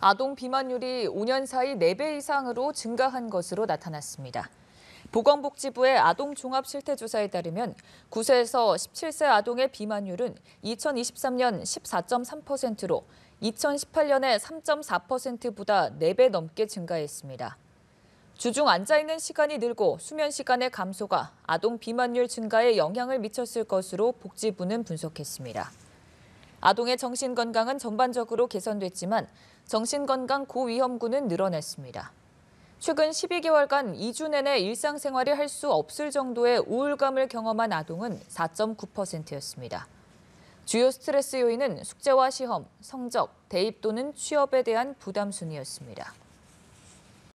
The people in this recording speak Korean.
아동 비만율이 5년 사이 4배 이상으로 증가한 것으로 나타났습니다. 보건복지부의 아동종합실태조사에 따르면 9세에서 17세 아동의 비만율은 2023년 14.3%로 2018년의 3.4%보다 4배 넘게 증가했습니다. 주중 앉아있는 시간이 늘고 수면 시간의 감소가 아동 비만율 증가에 영향을 미쳤을 것으로 복지부는 분석했습니다. 아동의 정신건강은 전반적으로 개선됐지만 정신건강 고위험군은 늘어났습니다. 최근 12개월간 2주 내내 일상생활이 할 수 없을 정도의 우울감을 경험한 아동은 4.9%였습니다. 주요 스트레스 요인은 숙제와 시험, 성적, 대입 또는 취업에 대한 부담 순이었습니다.